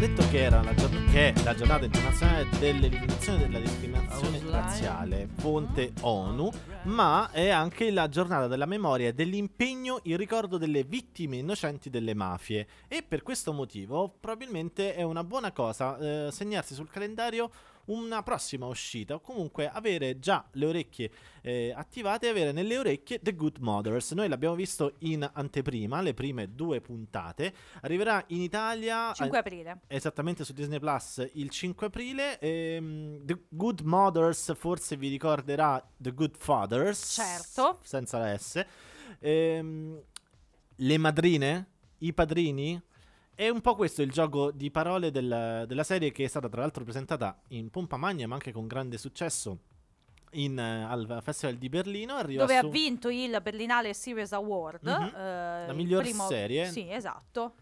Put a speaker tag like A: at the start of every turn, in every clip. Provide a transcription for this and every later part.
A: detto che era la, che la giornata internazionale dell'eliminazione della discriminazione razziale, fonte ONU, ma è anche la giornata della memoria e dell'impegno in ricordo delle vittime innocenti delle mafie. E per questo motivo probabilmente è una buona cosa eh, segnarsi sul calendario una prossima uscita o comunque avere già le orecchie eh, attivate e avere nelle orecchie The Good Mothers. Noi l'abbiamo visto in anteprima, le prime due puntate. Arriverà in Italia 5 aprile. Eh, esattamente su Disney Plus il 5 aprile. Ehm, The Good Mothers forse vi ricorderà The Good Fathers.
B: Certo.
A: Senza la S. Ehm, le madrine? I padrini? è un po' questo il gioco di parole della, della serie che è stata tra l'altro presentata in pompa magna ma anche con grande successo in, uh, al Festival di Berlino dove su... ha
B: vinto il Berlinale Series Award mm-hmm. uh, la miglior primo... serie sì esatto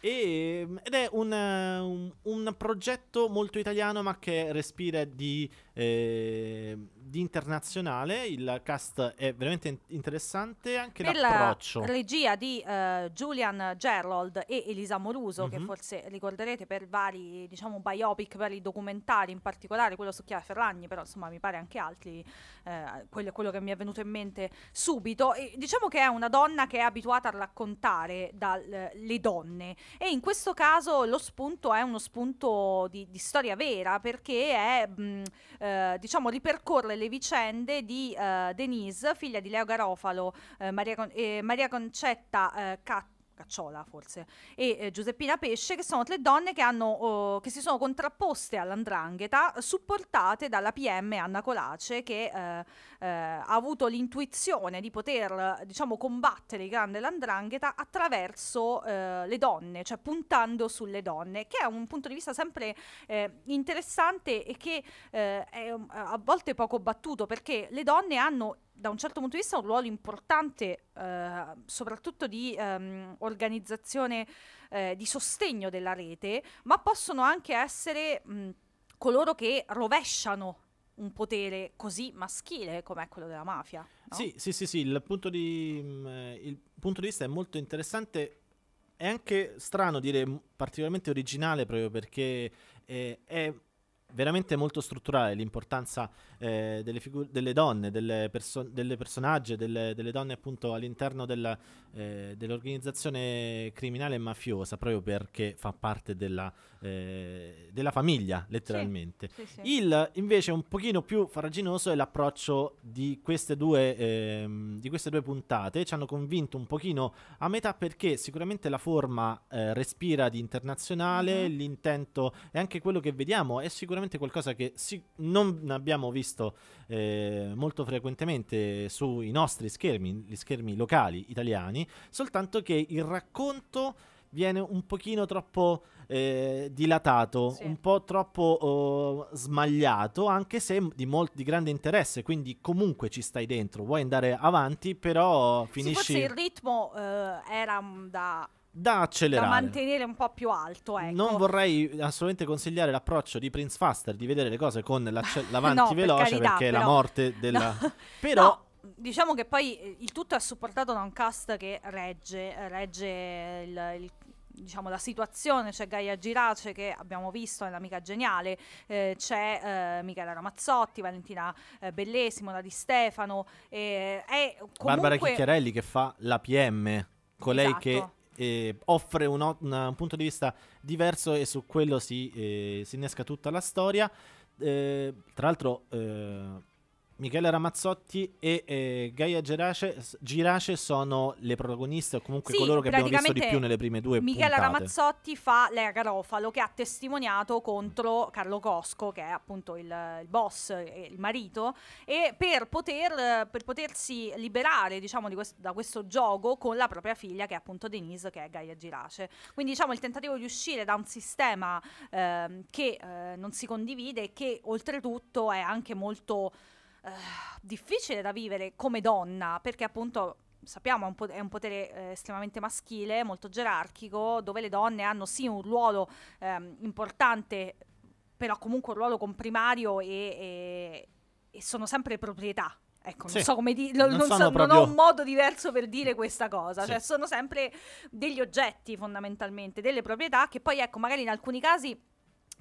B: e, ehm, ed è un, eh,
A: un, un, progetto molto italiano ma che respira di Ehm, di internazionale. Il cast è veramente in- interessante anche Nella l'approccio. La
B: regia di uh, Julian Gerald e Elisa Moruso, mm-hmm. che mhm. forse ricorderete per vari diciamo biopic, vari documentari, in particolare quello su Chiara Ferragni, però insomma mi pare anche altri, eh, quello, quello che mi è venuto in mente subito. E diciamo che è una donna che è abituata a raccontare dalle donne e in questo caso lo spunto è uno spunto di, di storia vera perché è mh, eh, diciamo, ripercorre le vicende di eh, Denise, figlia di Leo Garofalo, eh, Maria, Con- eh, Maria, Concetta Catto Cacciola forse, e eh, Giuseppina Pesce, che sono tre donne che, hanno, eh, che si sono contrapposte all'andrangheta, supportate dalla PM Anna Colace, che eh, eh, ha avuto l'intuizione di poter diciamo, combattere il grande l'andrangheta attraverso eh, le donne, cioè puntando sulle donne, che è un punto di vista sempre interessante e che è a volte poco battuto, perché le donne hanno da un certo punto di vista un ruolo importante, eh, soprattutto di ehm, organizzazione, eh, di sostegno della rete, ma possono anche essere mh, coloro che rovesciano un potere così maschile come è quello della mafia. No? Sì,
A: sì, sì, sì, il punto, di, mh, il punto di vista è molto interessante. È anche strano dire particolarmente originale proprio perché eh, è veramente molto strutturale l'importanza eh, delle, figu- delle donne, delle, perso- delle personaggi, delle, delle, donne appunto all'interno della, eh, dell'organizzazione criminale e mafiosa, proprio perché fa parte della, eh, della famiglia, letteralmente. Sì, sì, sì. Il invece un pochino più farraginoso è l'approccio di queste, due, ehm, di queste due puntate, ci hanno convinto un pochino a metà perché sicuramente la forma eh, respira di internazionale, mm-hmm. l'intento è anche quello che vediamo è sicuramente sicuramente qualcosa che si- non abbiamo visto eh, molto frequentemente sui nostri schermi, gli schermi locali italiani, soltanto che il racconto viene un pochino troppo eh, dilatato, sì. un po' troppo uh, smagliato, anche se di, mol- di, grande interesse, quindi comunque ci stai dentro, vuoi andare avanti, però finisci... Sì, forse il
B: ritmo eh, era mm, da
A: da accelerare. Da
B: mantenere un po' più alto, ecco.
A: Non vorrei eh, assolutamente consigliare l'approccio di Prince Faster di vedere le cose con l'avanti no, veloce per carità, perché però... è la morte della... No.
B: però... No diciamo che poi eh, il tutto è supportato da un cast che regge, eh, regge il, il, diciamo, la situazione, c'è Gaia Girace che abbiamo visto è l'amica geniale, eh, c'è eh, Michela Ramazzotti, Valentina eh, Bellesimo, la di Stefano, eh, comunque... Barbara Chicchiarelli
A: che fa la PM, colei esatto. che eh, offre un, una, un, punto di vista diverso e su quello si, eh, si innesca tutta la storia. Eh, tra l'altro Eh, Michele Ramazzotti e eh, Gaia Gerace, Girace sono le protagoniste, o comunque sì, coloro che abbiamo visto di più nelle prime due Michele puntate. Ramazzotti
B: fa Lea l'Ergarofalo che ha testimoniato contro Carlo Cosco, che è appunto il, il boss, il marito, e per, poter, per potersi liberare diciamo, di questo, da questo gioco con la propria figlia, che è appunto Denise, che è Gaia Girace. Quindi diciamo il tentativo di uscire da un sistema eh, che eh, non si condivide e che oltretutto è anche molto eh, difficile da vivere come donna, perché appunto sappiamo, è un, po- è un potere eh, estremamente maschile, molto gerarchico, dove le donne hanno sì un ruolo ehm, importante, però comunque un ruolo comprimario e, e, e sono sempre proprietà. Ecco, sì. non so come dire, non, non, so, proprio... non, ho un modo diverso per dire questa cosa, cioè sì. cioè sono sempre degli oggetti fondamentalmente, delle proprietà che poi ecco, magari in alcuni casi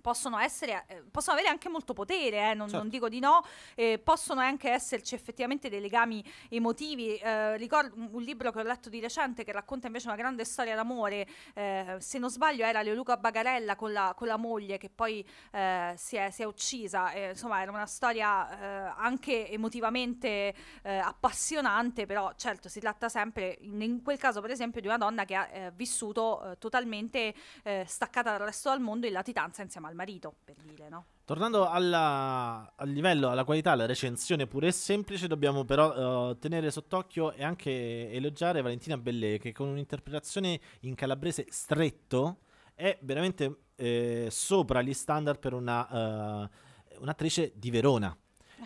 B: possono, essere, eh, possono avere anche molto potere, eh, non, certo. non, dico di no, eh, possono anche esserci effettivamente dei legami emotivi. Eh, ricordo un libro che ho letto di recente che racconta invece una grande storia d'amore, eh, se non sbaglio era Leoluca Bagarella con la, con la moglie che poi si è, si, è, uccisa, insomma era una storia anche emotivamente appassionante, però certo si tratta sempre, in, in, quel caso per esempio, di una donna che ha vissuto totalmente staccata dal resto del mondo in latitanza insieme a al marito, per dire, no?
A: Tornando alla, al livello, alla qualità, alla recensione pure e semplice, dobbiamo però uh, tenere sott'occhio e anche elogiare Valentina Bellè, che con un'interpretazione in calabrese stretto è veramente eh, sopra gli standard per una, uh, un'attrice di Verona.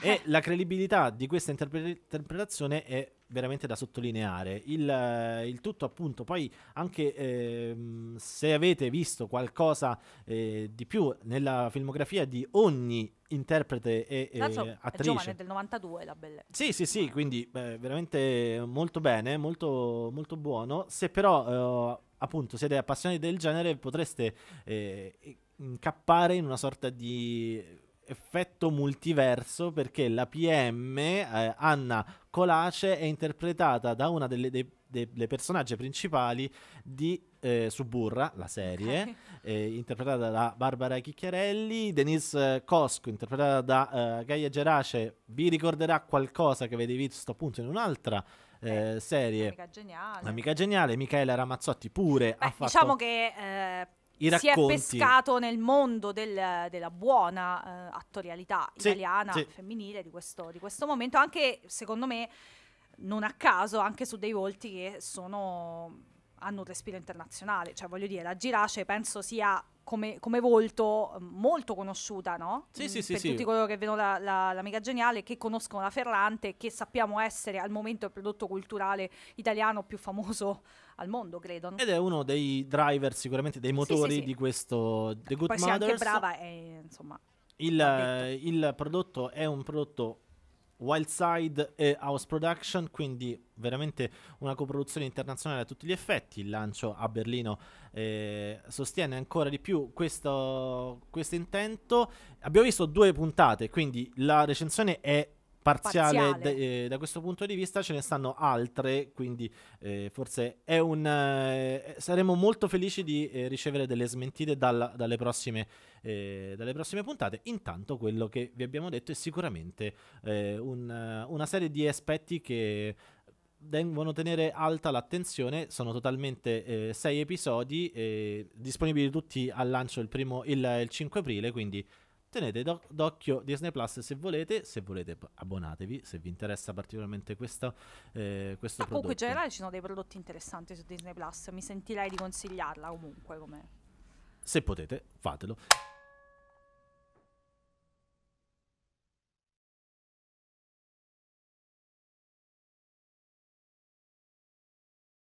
A: E eh. la credibilità di questa interpre- interpretazione è veramente da sottolineare. Il, eh, il tutto appunto, poi anche ehm, se avete visto qualcosa eh, di più nella filmografia di ogni interprete e, e eh, attrice. È giovane del
B: 92 la bellezza
A: Sì, sì, sì, quindi beh, veramente molto bene, molto, molto buono. Se però eh, appunto siete appassionati del genere potreste eh, incappare in una sorta di effetto multiverso perché la PM, eh, Anna Colace, è interpretata da una delle, dei, delle personaggi principali di eh, Suburra, la serie, okay. eh, interpretata da Barbara Chicchiarelli, Denise eh, Cosco, interpretata da eh, Gaia Gerace, vi ricorderà qualcosa che avete visto appunto in un'altra eh, serie. Amica
B: geniale. Amica
A: geniale, Michela Ramazzotti pure Beh, ha fatto... Diciamo che i Si è pescato
B: nel mondo del, della buona uh, attorialità sì, italiana, sì. femminile di questo, di questo momento, anche secondo me non a caso, anche su dei volti che sono hanno un respiro internazionale, cioè voglio dire, la Girace penso sia come, come, volto mm, molto conosciuta, no? Sì, mm, sì, sì. Per sì, tutti sì. coloro che vedono la, la, la, Geniale, che conoscono la Ferrante, che sappiamo essere al momento il prodotto culturale italiano più famoso al mondo, credo. No? Ed è
A: uno dei driver, sicuramente, dei motori sì, di questo The Good Poi Mothers. Poi anche brava,
B: è, insomma...
A: Il, il prodotto è un prodotto Wildside e House Production, quindi veramente una coproduzione internazionale a tutti gli effetti. Il lancio a Berlino eh, sostiene ancora di più questo, questo intento. Abbiamo visto due puntate, quindi la recensione è parziale, parziale. De, eh, da questo punto di vista ce ne stanno altre, quindi eh, forse è un, eh, eh saremo molto felici di eh, ricevere delle smentite dalla, dalle, prossime, dalle, prossime, puntate. Intanto quello che vi abbiamo detto è sicuramente un, una serie di aspetti che devono tenere alta l'attenzione. Sono totalmente eh, sei episodi, eh, disponibili tutti al lancio il, primo, il, il 5 aprile, quindi Tenete doc- d'occhio Disney Plus se volete, se volete abbonatevi, se vi interessa particolarmente questa, eh, questo Ma prodotto. comunque in generale
B: ci sono dei prodotti interessanti su Disney Plus, mi sentirei di consigliarla comunque come...
A: Se potete, fatelo.